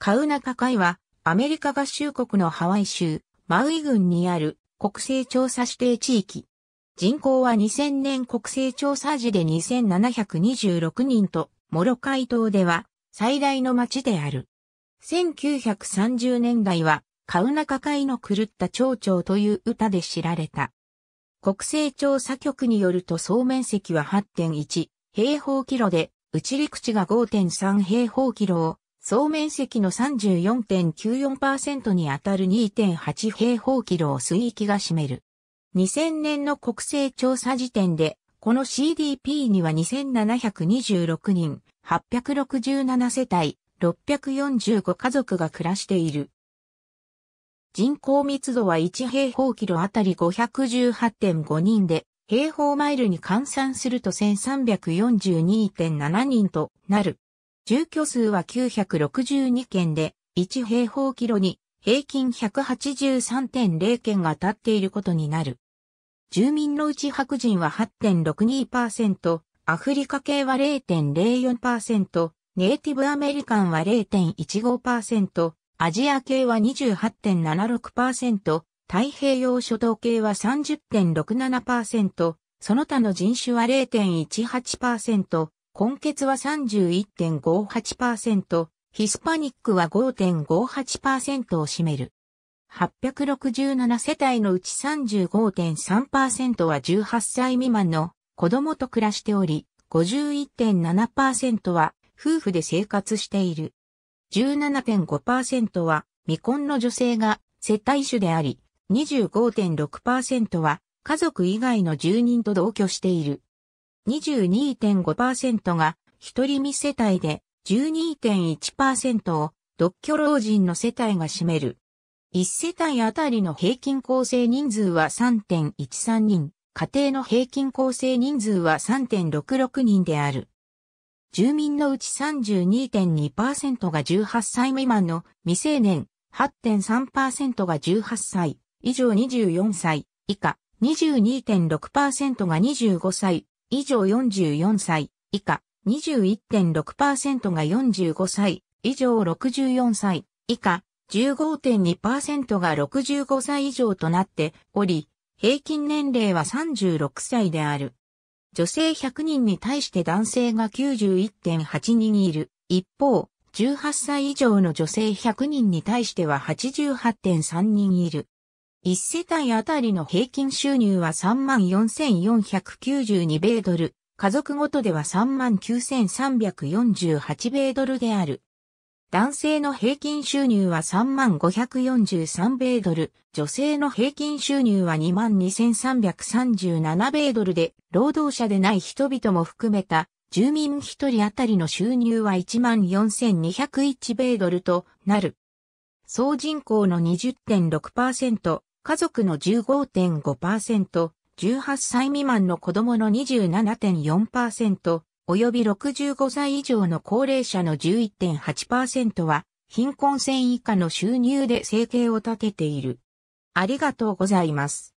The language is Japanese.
カウナカ海は、アメリカ合衆国のハワイ州、マウイ郡にある国勢調査指定地域。人口は2000年国勢調査時で2726人と、モロカイ島では最大の町である。1930年代は、カウナカ海の狂った蝶々という歌で知られた。国勢調査局によると総面積は8.1平方キロで、内陸地が5.3平方キロを総面積の34.94%にあたる2.8平方キロを水域が占める。2000年の国勢調査時点で、この CDP には2726人、867世帯、645家族が暮らしている。人口密度は1平方キロあたり518.5人で、平方マイルに換算すると1342.7人となる。住居数は962件で、1平方キロに平均183.0件が経っていることになる。住民のうち白人は8.62%、アフリカ系は0.04%、ネイティブアメリカンは0.15%、アジア系は28.76%、太平洋諸島系は30.67%、その他の人種は0.18%、根血は31.58%、ヒスパニックは5.58%を占める。867世帯のうち35.3%は18歳未満の子供と暮らしており、51.7%は夫婦で生活している。17.5%は未婚の女性が世帯主であり、25.6%は家族以外の住人と同居している。22.5%が一人身世帯で12.1%を独居老人の世帯が占める。1世帯あたりの平均構成人数は3.13人、家庭の平均構成人数は3.66人である。住民のうち32.2%が18歳未満の未成年、8.3%が18歳以上24歳以下、22.6%が25歳以上44歳以下21.6%が45歳以上64歳以下15.2%が65歳以上となっており、平均年齢は36歳である。女性100人に対して男性が91.8人いる。一方、18歳以上の女性100人に対しては88.3人いる。1世帯あたりの平均収入は34,492米ドル、家族ごとでは39,348米ドルである。男性の平均収入は3543米ドル、女性の平均収入は22,337米ドルで、労働者でない人々も含めた、住民一人あたりの収入は14,201米ドルとなる。総人口の20.6%、家族の15.5%、18歳未満の子供の27.4%、及び65歳以上の高齢者の11.8%は、貧困線以下の収入で生計を立てている。ありがとうございます。